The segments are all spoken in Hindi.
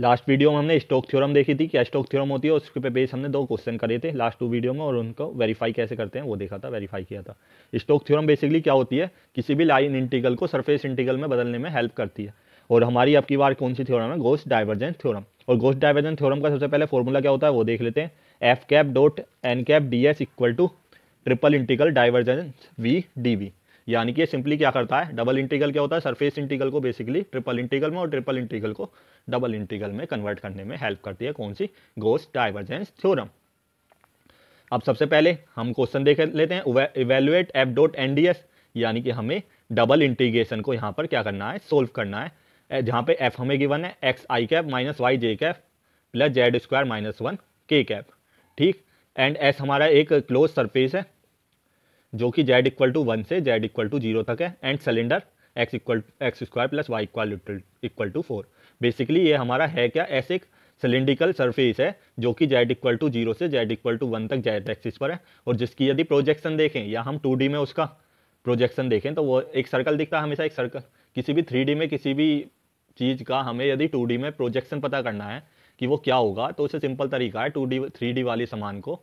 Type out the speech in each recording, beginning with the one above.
लास्ट वीडियो में हमने स्टोक थ्योरम देखी थी क्या स्टोक थ्योरम होती है उसके पे बेस हमने दो क्वेश्चन करे थे लास्ट टू वीडियो में और उनको वेरीफाई कैसे करते हैं वो देखा था वेरीफाई किया था स्टोक थ्योरम बेसिकली क्या होती है किसी भी लाइन इंटीगल को सरफेस इंटीगल में बदलने में हेल्प करती है और हमारी अब की बार कौन सी थ्योरम है गोस्ट डाइवर्जेंस थ्योरम और गोस्ट डाइवर्जेंस थ्योरम का सबसे पहले फॉर्मूला क्या होता है वो देख लेते हैं F cap dot N cap D S equal to triple integral divergence V D V यानी कि सिंपली क्या करता है डबल इंटीगल क्या होता है सरफेस इंटीगल को बेसिकली ट्रिपल इंटीगल में और ट्रिपल इंटीगल को डबल इंटीगल में कन्वर्ट करने में हेल्प करती है कौन सी गोस डाइवर्जेंस थ्योरम अब सबसे पहले हम क्वेश्चन देख लेते हैं evaluate F dot N D यानी कि हमें डबल इंटीग्रेशन को यहाँ पर क्या करना है सोल्व करना है जहाँ पे एफ हमें गिवन है एक्स आई कैप माइनस वाई जे cap plus Z square minus one के कैप ठीक एंड एस हमारा एक क्लोज सरफेस है जो कि जेड इक्वल टू वन से जेड इक्वल टू जीरो तक है and cylinder X equal X square plus Y equal equal to four basically ये हमारा है क्या ऐसे एक सिलेंडिकल सरफेस है जो कि जेड इक्वल टू जीरो से जेड इक्वल टू वन तक जेड एक्सिस पर है और जिसकी यदि प्रोजेक्शन देखें या हम टू में उसका प्रोजेक्शन देखें तो वो एक सर्कल दिखता है हमेशा एक सर्कल किसी भी थ्री में किसी भी चीज़ का हमें यदि टू में प्रोजेक्शन पता करना है कि वो क्या होगा तो उसे सिंपल तरीका है टू डी थ्री वाली सामान को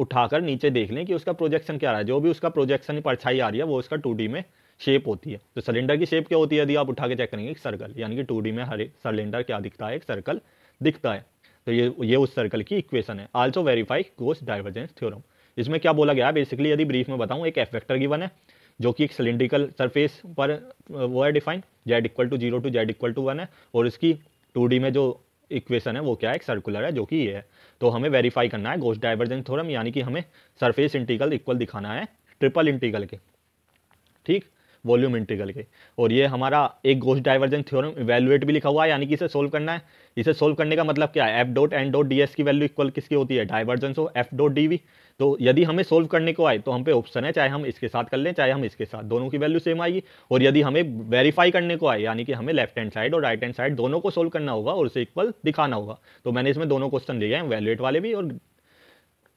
उठाकर नीचे देख लें कि उसका प्रोजेक्शन क्या रहा है जो भी उसका प्रोजेक्शन परछाई आ रही है वो उसका टू में शेप होती है तो सिलेंडर की शेप क्या होती है यदि आप उठा के चेक करेंगे एक सर्कल यानी कि टू में हर सिलेंडर क्या दिखता है एक सर्कल दिखता है तो ये ये उस सर्कल की इक्वेशन है also verify Gauss divergence theorem इसमें क्या बोला गया है बेसिकली यदि ब्रीफ में बताऊँ एक एफ वेक्टर गिवन है जो कि एक सिलेंड्रिकल सरफेस पर वो है define Z equal to zero to Z equal to one है और इसकी टू में जो इक्वेशन है वो क्या है एक सर्कुलर है जो कि ये है तो हमें वेरीफाई करना है गोस्ट डाइवर्जेंस थ्योरम यानी कि हमें सरफेस इंटीगल इक्वल दिखाना है ट्रिपल इंटीगल के ठीक वॉल्यूम इंटीग्रल के और ये हमारा एक गोस्ट डाइवर्जन थ्योरम इवेलुएट भी लिखा हुआ है यानी कि इसे सोल्व करना है इसे सोल्व करने का मतलब क्या है F dot N dot D S की वैल्यू इक्वल किसकी होती है डाइवर्जेंस हो एफ डॉट डी वी तो यदि हमें सोल्व करने को आए तो हम पे ऑप्शन है चाहे हम इसके साथ कर लें चाहे हम इसके साथ दोनों की वैल्यू सेम आएगी और यदि हमें वेरीफाई करने को आए यानी कि हमें लेफ्ट हैंड साइड और राइट हैंड साइड दोनों को सोल्व करना होगा और उसे इक्वल दिखाना होगा तो मैंने इसमें दोनों क्वेश्चन लिए हैं वैल्यूएट वाले भी और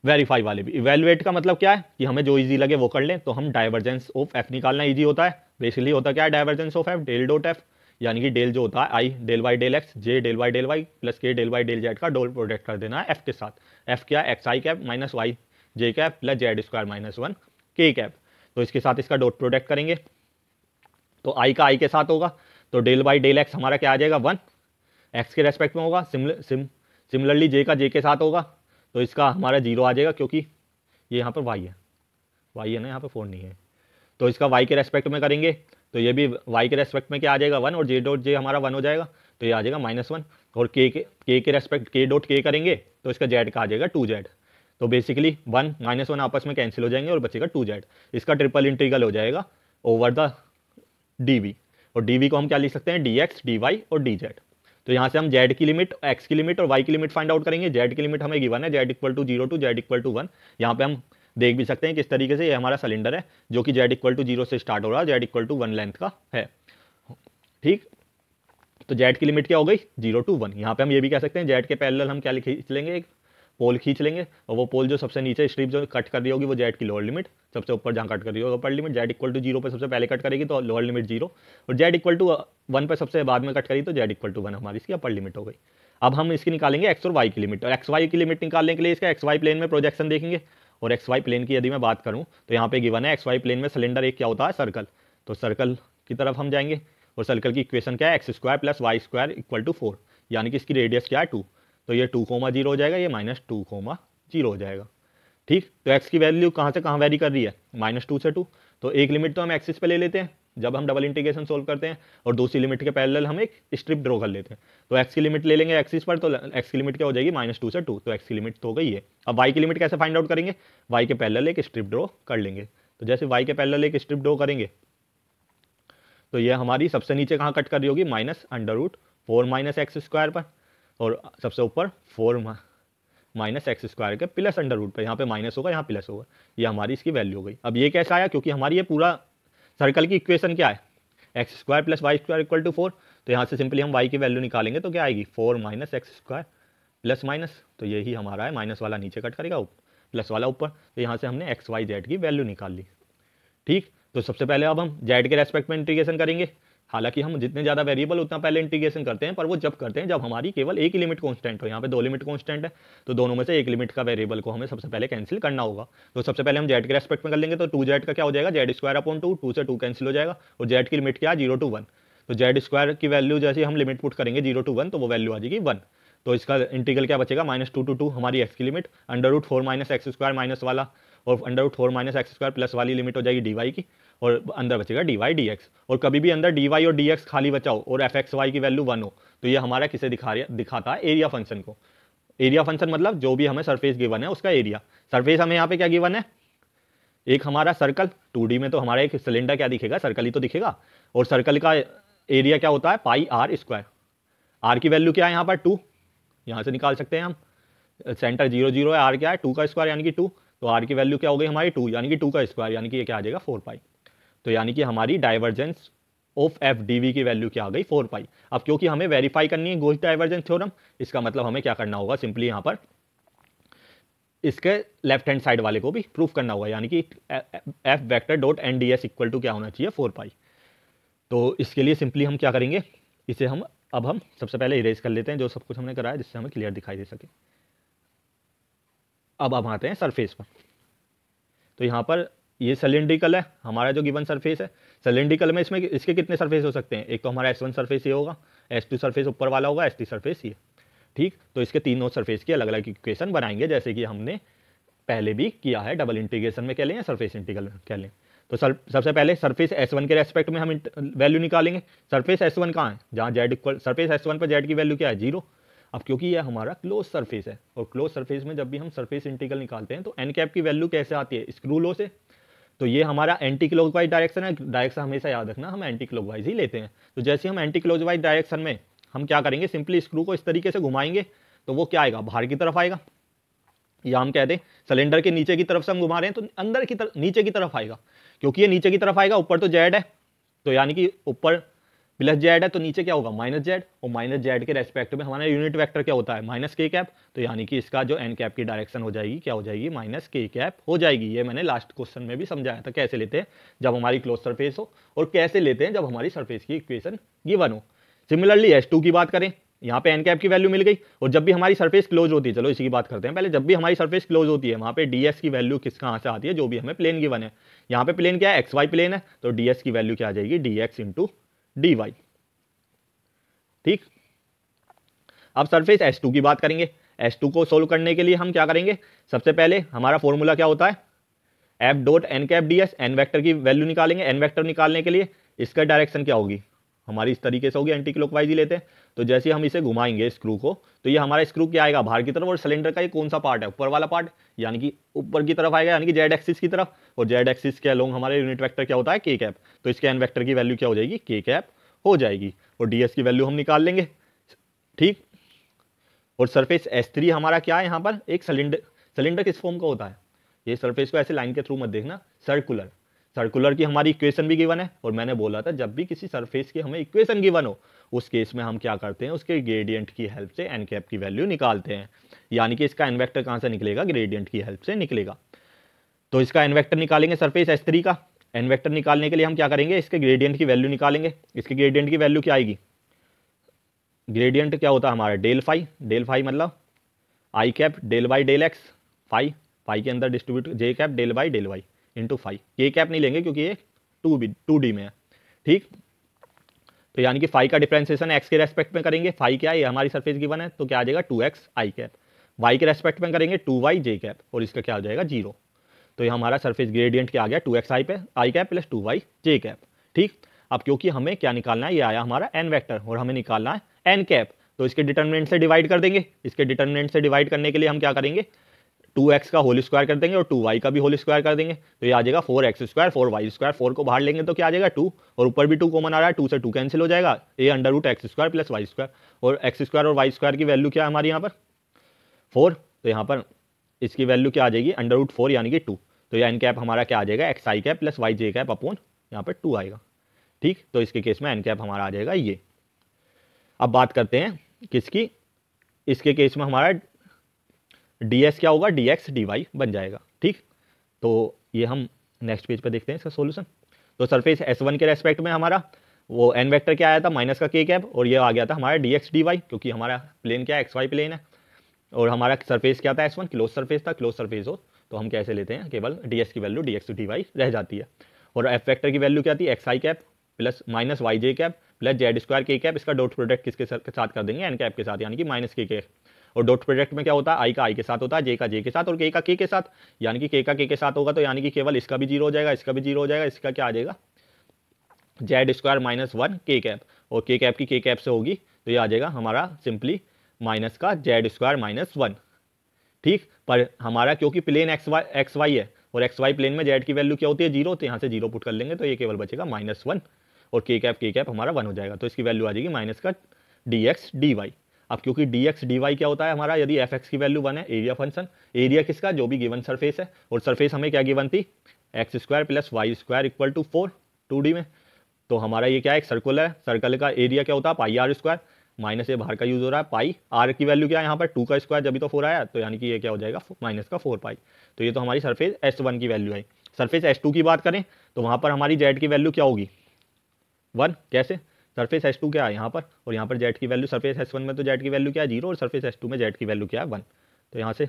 वेरीफाई वाले भी इवेलुएट का मतलब क्या है कि हमें जो इजी लगे वो कर लें तो हम डाइवर्जेंस ऑफ एफ निकालना इजी होता है बेसिकली होता क्या है divergence of F del dot F यानी कि डेल जो होता है I del Y del X J del Y del Y plus K del Y del Z का डोल प्रोडक्ट कर देना है एफ के साथ एफ क्या है एक्स आई कैप माइनस वाई जे cap plus Z square minus one के कैप तो इसके साथ इसका डोट प्रोडक्ट करेंगे तो आई का आई के साथ होगा तो डेल बाई डेल एक्स हमारा क्या आ जाएगा वन एक्स के रेस्पेक्ट में होगा सिमिलरली जे का जे के साथ होगा तो इसका हमारा जीरो आ जाएगा क्योंकि ये यहाँ पर वाई है वाई है ना यहाँ पर फोर नहीं है तो इसका वाई के रेस्पेक्ट में करेंगे तो ये भी वाई के रेस्पेक्ट में क्या आ जाएगा वन और जे डॉट जे हमारा वन हो जाएगा तो ये आ जाएगा माइनस वन और के के के रेस्पेक्ट के डॉट के करेंगे तो इसका जेड का आ जाएगा टू जेड तो बेसिकली वन माइनस वन आपस में कैंसिल हो जाएंगे और बचेगा टू जेड इसका ट्रिपल इंटीग्रल हो जाएगा ओवर द डी और डी को हम क्या लिख सकते हैं डी एक्स डी वाई और डी जेड तो यहाँ से हम जेड की लिमिट एक्स की लिमिट और वाई की लिमिट फाइंड आउट करेंगे जेड की लिमिट हमें गिवन है Z equal to zero to Z equal to one यहाँ पे हम देख भी सकते हैं किस तरीके से ये हमारा सिलेंडर है जो कि जेड इक्वल टू जीरो से स्टार्ट हो रहा है Z equal to one length का है ठीक तो जेड की लिमिट क्या हो गई जीरो टू वन यहाँ पे हम ये भी कह सकते हैं जेड के पैरेलल हम क्या लिख लेंगे एक पोल खींच लेंगे और वो पोल जो सबसे नीचे स्ट्रिप जो कट कर रही होगी वो जेड की लोअर लिमिट सबसे ऊपर जहाँ कट कर रही होगी upper limit Z equal to zero पर सबसे पहले कट करेगी तो लोअर लिमिट जीरो और जेड इक्वल टू वन पर सबसे बाद में कट करी तो जेड इक्वल टू वन हमारी इसकी अपर लिमिट हो गई अब हम इसकी निकालेंगे एक्स और वाई की लिमिट और एक्स वाई की लिमिट निकालने के लिए इसका एक्स वाई प्लेन में प्रोजेक्शन देखेंगे और एक्स वाई प्लेन की यदि मैं बात करूँ तो यहाँ पे गिवन है एक्स वाई प्लेन में सिलेंडर एक क्या होता है सर्कल तो सर्कल की तरफ हम जाएंगे और सर्कल की इक्वेशन क्या है x square plus Y square equal to four यानी कि इसकी रेडियस क्या है टू तो ये टू कोमा जीरो हो जाएगा ये माइनस टू कोमा जीरो हो जाएगा ठीक तो एक्स की वैल्यू कहाँ से कहाँ वेरी कर रही है माइनस टू से टू तो एक लिमिट तो हम एक्सिस पे ले लेते हैं जब हम डबल इंटीग्रेशन सोल्व करते हैं और दूसरी लिमिट के पैरेलल हम एक स्ट्रिप ड्रॉ कर लेते हैं तो एक्स की लिमिट ले लेंगे एक्सिस पर तो एक्स की लिमिट क्या हो जाएगी माइनस टू से टू तो एक्स की लिमिट तो हो गई है अब वाई की लिमिट कैसे फाइंड आउट करेंगे वाई के पैरेलल एक स्ट्रिप ड्रॉ कर लेंगे तो जैसे वाई के पैरेलल एक स्ट्रिप ड्रॉ करेंगे तो ये हमारी सबसे नीचे कहाँ कट कर रही होगी minus under root four minus x square पर और सबसे ऊपर फोर माइनस एक्स स्क्वायर के प्लस अंडर रूट पर यहाँ पे माइनस होगा यहाँ प्लस होगा ये हमारी इसकी वैल्यू हो गई अब ये कैसा आया क्योंकि हमारी ये पूरा सर्कल की इक्वेशन क्या है x square plus Y square equal to four तो यहाँ से सिंपली हम वाई की वैल्यू निकालेंगे तो क्या आएगी four minus x square plus minus तो यही हमारा है माइनस वाला नीचे कट करेगा प्लस वाला ऊपर तो यहाँ से हमने एक्स वाई जेड की वैल्यू निकाल ली ठीक तो सबसे पहले अब हम जेड के रेस्पेक्ट में इंटीग्रेशन करेंगे हालांकि हम जितने ज़्यादा वेरिएबल उतना पहले इंटीग्रेशन करते हैं पर वो जब करते हैं जब हमारी केवल एक ही लिमिट कॉन्स्टेंट हो यहाँ पे दो लिमिट कॉन्स्टेंट है तो दोनों में से एक लिमिट का वेरिएबल को हमें सबसे पहले कैंसिल करना होगा तो सबसे पहले हम जेड के रेस्पेक्ट में कर लेंगे तो टू जेड का क्या हो जाएगा z square upon two two से टू कैंसिल हो जाएगा और जेड की लिमिट क्या है जीरो टू वन तो जेड स्क्वायर की वैल्यू जैसे हम लिमिट पुट करेंगे जीरो टू वन तो वो वैल्यू आ जाएगी वन तो इसका इंटीग्रल क्या बचेगा माइनस टू टू टू हमारी एक्स की limit under root four minus x square minus वाला और under root four minus x square plus वाली लिमिट हो जाएगी डी वाई की और अंदर बचेगा डी वाई डी एक्स और कभी भी अंदर डी वाई और डी एक्स खाली बचाओ और एफ एक्स वाई की वैल्यू वन हो तो ये हमारा किसे दिखा दिखाता है एरिया फंक्शन को एरिया फंक्शन मतलब जो भी हमें सरफेस गिवन है उसका एरिया सरफेस हमें यहाँ पे क्या गिवन है एक हमारा सर्कल टू में तो हमारा एक सिलेंडर क्या दिखेगा सर्कल ही तो दिखेगा और सर्कल का एरिया क्या होता है पाई आर स्क्वायर आर की वैल्यू क्या है यहाँ पर टू यहाँ से निकाल सकते हैं हम सेंटर जीरो जीरो है आर क्या है टू का स्क्वायर यानी कि टू तो आर की वैल्यू क्या हो गई हमारी टू यानी कि टू का स्क्वायर यानी कि ये क्या आ जाएगा फोर पाई तो यानी कि हमारी divergence of f d v की वैल्यू क्या आ गई फोर पाई अब क्योंकि हमें वेरीफाई करनी है गोल्स डाइवर्जेंस थ्योरम इसका मतलब हमें क्या करना होगा सिंपली यहाँ पर इसके लेफ्ट हैंड साइड वाले को भी प्रूफ करना होगा यानी कि f vector dot N d S equal to क्या होना चाहिए फोर पाई तो इसके लिए सिंपली हम क्या करेंगे इसे हम अब हम सबसे पहले इरेज कर लेते हैं जो सब कुछ हमने कराया जिससे हमें क्लियर दिखाई दे सके अब हम आते हैं सरफेस पर तो यहाँ पर ये सिलेंड्रिकल है हमारा जो गिवन सरफेस है सिलेंड्रिकल में इसमें इसके कितने सरफेस हो सकते हैं एक तो हमारा एस वन सरफेस ये होगा एस टू सरफेस ऊपर वाला होगा एस थ्री सरफेस ये ठीक तो इसके तीनों सरफेस की अलग अलग इक्वेशन बनाएंगे जैसे कि हमने पहले भी किया है डबल इंटीग्रेशन में कह लें या सरफेस इंटीग्रल में कह लें तो सर सबसे पहले एस वन के रेस्पेक्ट में हम वैल्यू निकालेंगे सरफेस एस वन कहाँ है जहाँ जेड इक्वल एस वन पर जेड की वैल्यू क्या है जीरो अब क्योंकि ये हमारा क्लोज सरफेस है और क्लोज सरफेस में जब भी हम सरफेस इंटीग्रल निकालते हैं तो एन कैप की वैल्यू कैसे आती है स्क्रू लो से तो ये हमारा एंटी क्लॉक वाइज डायरेक्शन है डायरेक्शन हमेशा याद रखना हम एंटी क्लॉक वाइज ही लेते हैं तो जैसे हम एंटी क्लॉक वाइज डायरेक्शन में हम क्या करेंगे सिंपली स्क्रू को इस तरीके से घुमाएंगे तो वो क्या आएगा बाहर की तरफ आएगा या हम कह दें सिलेंडर के नीचे की तरफ से हम घुमा रहे हैं तो अंदर की तरफ नीचे की तरफ आएगा क्योंकि ये नीचे की तरफ आएगा ऊपर तो जेड है तो यानी कि ऊपर प्लस जेड है तो नीचे क्या होगा माइनस जेड और माइनस जेड के रेस्पेक्ट में हमारा यूनिट वेक्टर क्या होता है माइनस के कैप तो यानी कि इसका जो एन कैप की डायरेक्शन हो जाएगी क्या हो जाएगी माइनस के कैप हो जाएगी ये मैंने लास्ट क्वेश्चन में भी समझाया था कैसे लेते हैं जब हमारी क्लोज सरफेस हो और कैसे लेते हैं जब हमारी सरफेस की इक्वेशन गिवन हो सिमिलरली एस की बात करें यहाँ पे एन कैप की वैल्यू मिल गई और जब भी हमारी सरफेस क्लोज होती है चलो इसी की बात करते हैं पहले जब भी हमारी सरफेस क्लोज होती है वहाँ पे डीएस की वैल्यू किस कहाँ से आती है जो भी हमें प्लेन गिवन है यहाँ पे प्लेन क्या है एक्स वाई प्लेन है तो डीएस की वैल्यू क्या आ जाएगी d x into d y ठीक अब सरफेस एस टू की बात करेंगे एस टू को सोल्व करने के लिए हम क्या करेंगे सबसे पहले हमारा फॉर्मूला क्या होता है F dot N cap D s n vector की वैल्यू निकालेंगे एन वैक्टर निकालने के लिए इसका डायरेक्शन क्या होगी हमारी इस तरीके से होगी एंटी क्लॉकवाइज ही लेते हैं तो जैसे हम इसे घुमाएंगे स्क्रू को तो ये हमारा स्क्रू क्या आएगा बाहर की तरफ और सिलेंडर का ये कौन सा पार्ट है ऊपर वाला पार्ट यानी कि ऊपर की तरफ आएगा यानी कि जेड एक्सिस की तरफ और जेड एक्सिस के अलोंग हमारे यूनिट वैक्टर क्या होता है के कैप तो इसके एन वैक्टर की वैल्यू क्या हो जाएगी के कैप हो जाएगी और डी की वैल्यू हम निकाल लेंगे ठीक और सरफेस एस हमारा क्या है यहाँ पर एक सिलेंडर सिलेंडर किस फॉर्म का होता है ये सरफेस को ऐसे लाइन के थ्रू मत देखना सर्कुलर सर्कुलर की हमारी इक्वेशन भी गिवन है और मैंने बोला था जब भी किसी सरफेस की हमें इक्वेशन गिवन हो उस केस में हम क्या करते हैं उसके ग्रेडियंट की हेल्प से एन कैप की वैल्यू निकालते हैं यानी कि इसका इन्वेक्टर कहाँ से निकलेगा ग्रेडियंट की हेल्प से निकलेगा तो इसका इन्वेक्टर निकालेंगे सरफेस एस थ्री का एनवेक्टर निकालने के लिए हम क्या करेंगे इसके ग्रेडियंट की वैल्यू निकालेंगे इसके ग्रेडियंट की वैल्यू क्या आएगी ग्रेडियंट क्या होता है हमारा डेल फाई डेल फाई मतलब i cap del by del x phi phi के अंदर distribute j cap del by del y into five k cap नहीं लेंगे क्योंकि ये टू बी टू डी में है ठीक तो यानी कि फाइव का डिफ्रेंसिएशन एक्स के रेस्पेक्ट में करेंगे फाइव क्या है हमारी सर्फेस गिवन है तो क्या आ जाएगा टू एक्स आई कैप वाई के रेस्पेक्ट में करेंगे टू वाई जे कैप और इसका क्या हो जाएगा जीरो तो ये हमारा सर्फेस ग्रेडियंट क्या आ गया टू एक्स आई पे i cap plus two y J cap ठीक अब क्योंकि हमें क्या निकालना है ये आया हमारा एन वैक्टर और हमें निकालना है एन कैप तो इसके डिटर्मिनेंट से डिवाइड कर देंगे इसके डिटर्मिनेंट से डिवाइड करने के लिए हम क्या करेंगे टू एक्स का होल स्क्वायर कर देंगे और टू वाई का भी होल स्क्वायर कर देंगे तो ये आ जाएगा four x square four y square four को बाहर लेंगे तो क्या आ जाएगा टू और ऊपर भी टू कॉमन आ रहा है टू से टू कैंसिल हो जाएगा a under root x square plus Y square और एक्स स्क्वायर और वाई स्क्वायर की वैल्यू क्या है हमारे यहाँ पर फोर तो यहाँ पर इसकी वैल्यू क्या आ जाएगी अंडर रूट फोर यानी कि टू तो ये एन कैप हमारा क्या आ जाएगा एक्स आई कैप प्लस वाई जे कैप अपोन यहाँ पर टू आएगा ठीक तो इसके केस में एन कैप हमारा आ जाएगा ये अब बात करते हैं किसकी इसके केस में हमारा डी एस क्या होगा डी एक्स डी वाई बन जाएगा ठीक तो ये हम नेक्स्ट पेज पर देखते हैं इसका सोल्यूशन तो सरफेस एस वन के रेस्पेक्ट में हमारा वो एन वेक्टर क्या आया था माइनस का के कैप और ये आ गया था हमारा डी एक्स डी वाई क्योंकि हमारा प्लेन क्या है एक्स वाई प्लेन है और हमारा सरफेस क्या था एस वन क्लोज सरफेस था क्लोज सरफेस हो तो हम कैसे लेते हैं केवल डी एक्स की value d x D y रह जाती है और एफ वेक्टर की वैल्यू क्या थी एक्स आई कैप प्लस माइनस वाई जे cap plus Z square k cap इसका डॉट प्रोडक्ट किसके साथ कर देंगे एन कैप के साथ यानी कि माइनस के कैप और डॉट प्रोडक्ट में क्या होता है आई का आई के साथ होता है जे का जे के साथ और के का के के साथ यानी कि के का के के साथ होगा तो यानी कि केवल इसका भी जीरो हो जाएगा इसका भी जीरो हो जाएगा इसका क्या आ जाएगा जेड स्क्वायर माइनस वन के कैप और के कैप की के कैप से होगी तो ये आ जाएगा हमारा सिंपली माइनस का जेड स्क्वायर माइनस वन ठीक पर हमारा क्योंकि plane x y x y है और एक्स वाई प्लेन में जेड की वैल्यू क्या होती है जीरो तो यहाँ से जीरो पुट कर लेंगे तो ये केवल बचेगा माइनस वन और के कैप के कैप हमारा वन हो जाएगा तो इसकी वैल्यू आ जाएगी माइनस का डी एक्स डी वाई अब क्योंकि डी एक्स डी वाई क्या होता है हमारा यदि एफ एक्स की वैल्यू वन है एरिया फंक्शन एरिया किसका जो भी गिवन सरफेस है और सरफेस हमें क्या गिवन थी x square plus Y square equal to four two D में तो हमारा ये क्या है एक सर्कल है सर्कल का एरिया क्या होता है पाई आर स्क्वायर माइनस ये बाहर का यूज हो रहा है पाई आर की वैल्यू क्या है यहाँ पर टू का स्क्वायर जब भी तो फोर आया तो यानी कि ये क्या हो जाएगा माइनस का फोर पाई तो ये तो हमारी सरफेस एस वन की वैल्यू है सरफेस एस टू की बात करें तो वहाँ पर हमारी जेड की वैल्यू क्या होगी वन कैसे सरफेस एस टू क्या है यहाँ पर और यहाँ पर जेड की वैल्यू सरफेस एस वन में तो जेड की वैल्यू क्या है जीरो और सरफेस एस टू में जेड की वैल्यू क्या है वन तो यहाँ से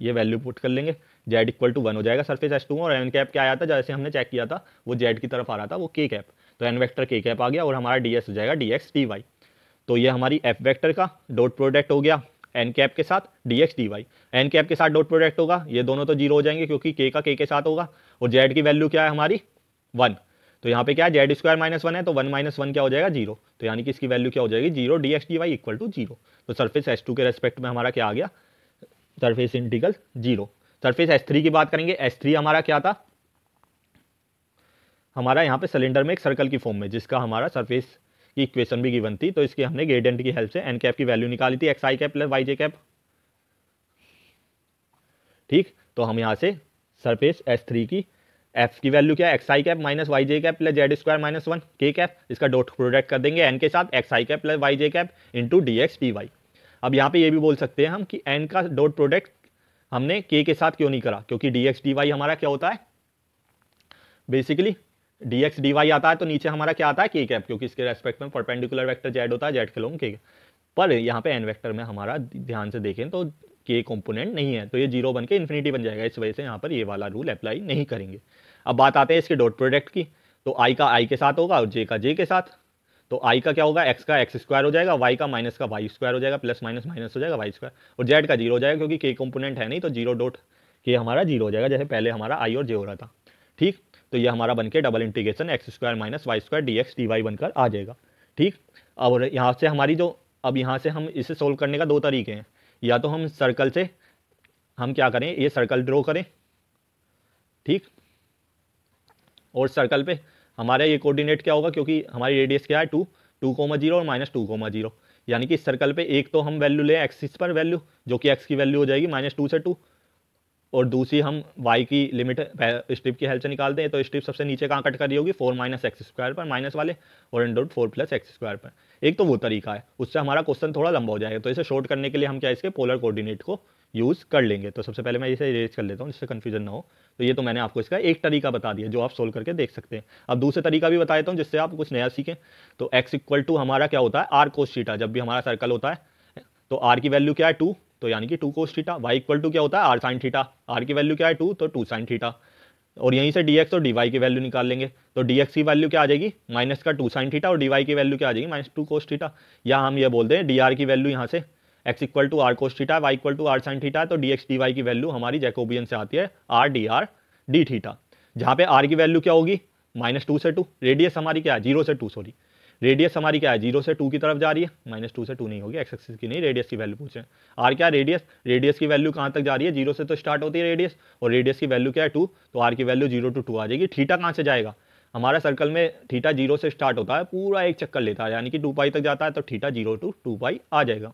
ये वैल्यू पुट कर लेंगे जेड इक्वल टू वन हो जाएगा सरफेस एस टू और एन कैप क्या आया था जैसे हमने चेक किया था वो जेड की तरफ आ रहा था वो के कैप तो एन वैक्टर के कैप आ गया और हमारा डी हो जाएगा डी एक्स तो ये हमारी एफ वैक्टर का डॉट प्रोडक्ट हो गया एन कैप के साथ d x D y n cap के साथ डॉट प्रोडक्ट होगा ये दोनों तो जीरो हो जाएंगे क्योंकि के का के के साथ होगा और जेड की वैल्यू क्या है हमारी वन तो यहाँ पे क्या है जेड स्क्वायर माइनस वन है तो वन माइनस वन क्या हो जाएगा जीरो तो यानी कि इसकी वैल्यू क्या हो जाएगी zero d x D y equal to zero तो सर्फेस एस टू के रेस्पेक्ट में हमारा क्या आ गया surface integral zero surface s three की बात करेंगे एस थ्री हमारा क्या था हमारा यहाँ पे सिलेंडर में एक सर्कल की फॉर्म में जिसका हमारा सर्फेस की इक्वेशन भी गिवन थी तो इसके हमने ग्रेडेंट की हेल्प से एन कैप की वैल्यू निकाली थी एक्स आई कैप प्लस वाई जे कैप ठीक तो हम यहाँ से सरफेस एस थ्री की एफ की वैल्यू क्या है एक्स आई कैप माइनस वाई जे cap plus Z square minus one के कैप इसका डॉट प्रोडक्ट कर देंगे एन के साथ एक्स आई कैप प्लस वाई जे cap into d x p y अब यहाँ पे ये भी बोल सकते हैं हम कि एन का डॉट प्रोडक्ट हमने के के साथ क्यों नहीं करा क्योंकि डी एक्स डी वाई हमारा क्या होता है basically d x D y आता है तो नीचे हमारा क्या आता है के कैप क्योंकि इसके रेस्पेक्ट में परपेंडिकुलर वैक्टर जेड होता है जेड के लोग के पर यहाँ पे एन वैक्टर में हमारा ध्यान से देखें तो के कॉम्पोनेंट नहीं है तो ये जीरो बन के इन्फिनिटी बन जाएगा इस वजह से यहाँ पर ये वाला रूल अप्लाई नहीं करेंगे अब बात आते हैं इसके डॉट प्रोडक्ट की तो आई का आई के साथ होगा और जे का जे के साथ तो आई का क्या होगा एक्स का एक्स स्क्वायर हो जाएगा वाई का माइनस का वाई स्क्वायर हो जाएगा प्लस माइनस माइनस हो जाएगा वाई स्क्वायर और जेड का जीरो हो जाएगा क्योंकि के कॉम्पोनेंट है नहीं तो जीरो डॉट के हमारा जीरो हो जाएगा जैसे पहले हमारा आई और जे हो रहा था ठीक तो ये हमारा बनके double integration x square minus y square d x D y बनकर आ जाएगा ठीक और यहाँ से हमारी जो अब यहाँ से हम इसे सोल्व करने का दो तरीके हैं या तो हम सर्कल से हम क्या करें ये सर्कल ड्रॉ करें ठीक और सर्कल पे हमारा ये कोऑर्डिनेट क्या होगा क्योंकि हमारी रेडियस क्या है टू टू कोमा जीरो और माइनस टू कोमा जीरो यानी कि इस सर्कल पे एक तो हम वैल्यू लें एक्सिस पर वैल्यू जो कि एक्स की वैल्यू हो जाएगी माइनस टू से टू और दूसरी हम y की लिमिट स्ट्रिप की हेल्प से निकाल दें तो स्ट्रिप सबसे नीचे कहाँ कट कर रही होगी फोर माइनस एक्स स्क्वायर पर माइनस वाले और under four plus x square पर एक तो वो तरीका है उससे हमारा क्वेश्चन थोड़ा लंबा हो जाएगा तो इसे शॉर्ट करने के लिए हम क्या इसके पोलर कोऑर्डिनेट को यूज़ कर लेंगे तो सबसे पहले मैं इसे इरेज कर लेता हूँ जिससे कन्फ्यूजन ना हो तो ये तो मैंने आपको इसका एक तरीका बता दिया जो आप सोल्व करके देख सकते हैं अब दूसरा तरीका भी बता देता हूँ जिससे आप कुछ नया सीखें तो एक्स इक्वल टू हमारा क्या होता है आर कोस थीटा जब भी हमारा सर्कल होता है तो आर की वैल्यू क्या है टू तो यानी कि two cos theta y equal to क्या होता है आर साइन थीटा आर की वैल्यू क्या है टू तो टू साइन थीटा और यहीं से dx और dy की वैल्यू निकाल लेंगे तो dx की वैल्यू क्या आ जाएगी माइनस का टू साइन थीटा और dy की वैल्यू क्या आ जाएगी माइनस टू कोस थीटा या हम ये बोलते हैं dr की वैल्यू यहाँ से x equal to r cos theta y equal to r sine theta तो dx dy की वैल्यू हमारी जैकोबियन से आती है r d r d theta जहाँ पे आर की वैल्यू क्या होगी माइनस टू से टू रेडियस हमारी क्या है जीरो से टू सॉरी रेडियस हमारी क्या है जीरो से टू की तरफ जा रही है माइनस टू से टू नहीं होगी एक्स एक्सिस की नहीं रेडियस की वैल्यू पूछें आर क्या रेडियस रेडियस की वैल्यू कहाँ तक जा रही है जीरो से तो स्टार्ट होती है रेडियस और रेडियस की वैल्यू क्या है टू तो आर की वैल्यू जीरो टू टू आ जाएगी ठीटा कहाँ से जाएगा हमारा सर्कल में ठीटा जीरो से स्टार्ट होता है पूरा एक चक्कर लेता है यानी कि टू पाई तक जाता है तो theta zero to two pi आ जाएगा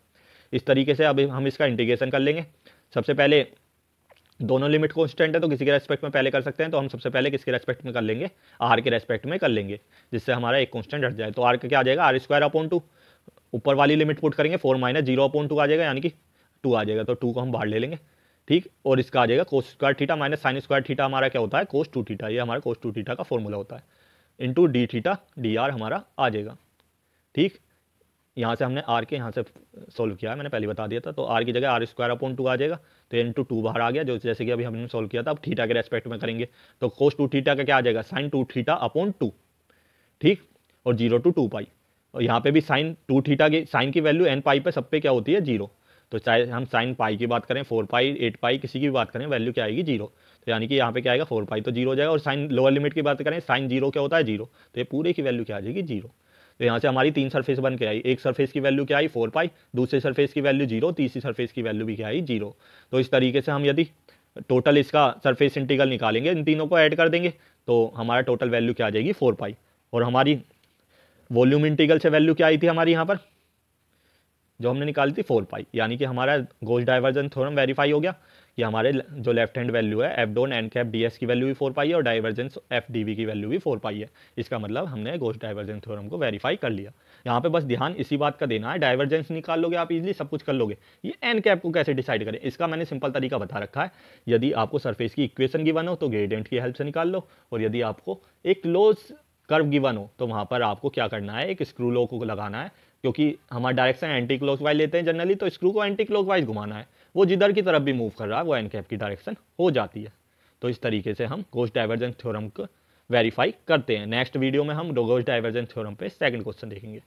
इस तरीके से अब हम इसका इंटीग्रेशन कर लेंगे सबसे पहले दोनों लिमिट कॉन्स्टेंट है तो किसी के रेस्पेक्ट में पहले कर सकते हैं तो हम सबसे पहले किसके रेस्पेक्ट में कर लेंगे आर के रेस्पेक्ट में कर लेंगे जिससे हमारा एक कॉन्स्टेंट हट जाए तो आर का क्या आ जाएगा आर स्क्वायर अपॉन टू ऊपर वाली लिमिट पुट करेंगे four minus zero upon two आ जाएगा यानी कि टू आ जाएगा तो टू को हम बाहर ले लेंगे ठीक और इसका आ जाएगा cos square theta minus sine square theta हमारा क्या होता है कोस टू थीटा ये हमारा कोस टू थीटा का फॉर्मूला होता है into d theta d r हमारा आ जाएगा ठीक यहाँ से हमने आर के यहाँ से सोल्व किया है मैंने पहले बता दिया था तो आर की जगह आर स्क्वायर अपॉन टू आ जाएगा तो एन टू टू बाहर आ गया जो जैसे कि अभी हमने सोल्व किया था अब थीटा के रेस्पेक्ट में करेंगे तो कोस टू थीटा का क्या आ जाएगा sine two theta upon two ठीक और जीरो टू टू पाई और यहाँ पे भी साइन टू थीटा की साइन की वैल्यू एन पाई पर सब पे क्या होती है जीरो तो चाहे हम साइन पाई की बात करें फोर पाई एट पाई किसी की भी बात करें वैल्यू क्या आएगी जीरो तो यानी कि यहाँ पे क्या आएगा फोर पाई तो जीरो हो जाएगा और साइन लोअर लिमिट की बात करें साइन जीरो क्या होता है जीरो तो ये पूरे की वैल्यू क्या आ जाएगी जीरो तो यहाँ से हमारी तीन सरफेस बन के आई एक सरफेस की वैल्यू क्या आई फोर पाई दूसरे सरफेस की वैल्यू जीरो तीसरी सरफेस की वैल्यू भी क्या आई जीरो तो इस तरीके से हम यदि टोटल इसका सरफेस इंटीग्रल निकालेंगे इन तीनों को ऐड कर देंगे तो हमारा टोटल वैल्यू क्या आ जाएगी फोर पाई और हमारी वॉल्यूम इंटीग्रल से वैल्यू क्या आई थी हमारी यहाँ पर जो हमने निकाली थी फोर पाई यानी कि हमारा गोज डाइवर्जन थोड़ा वेरीफाई हो गया ये हमारे जो लेफ्ट हैंड वैल्यू है f dot n cap D S की वैल्यू भी फोर पाई है और डाइवर्जेंस एफ डी वी की वैल्यू भी फोर पाई है इसका मतलब हमने गोस्ट डाइवर्जेंस थ्योरम को वेरीफाई कर लिया यहाँ पे बस ध्यान इसी बात का देना है डाइवर्जेंस निकाल लोगे आप इजिली सब कुछ कर लोगे ये एन कैप को कैसे डिसाइड करें इसका मैंने सिंपल तरीका बता रखा है यदि आपको सरफेस की इक्वेशन गिवन हो तो ग्रेडेंट की हेल्प से निकाल लो और यदि आपको एक क्लोज कर्व गिवन हो तो वहाँ पर आपको क्या करना है एक स्क्रू लो को लगाना है क्योंकि हमारा डायरेक्शन एंटी क्लॉक वाइज लेते हैं जनरली तो स्क्रू को एंटी क्लॉक वाइज घुमाना है वो जिधर की तरफ भी मूव कर रहा है वो एन कैप की डायरेक्शन हो जाती है तो इस तरीके से हम गोश डाइवर्जेंस थ्योरम को वेरीफाई करते हैं नेक्स्ट वीडियो में हम गोश डाइवर्जेंस थ्योरम पे सेकंड क्वेश्चन देखेंगे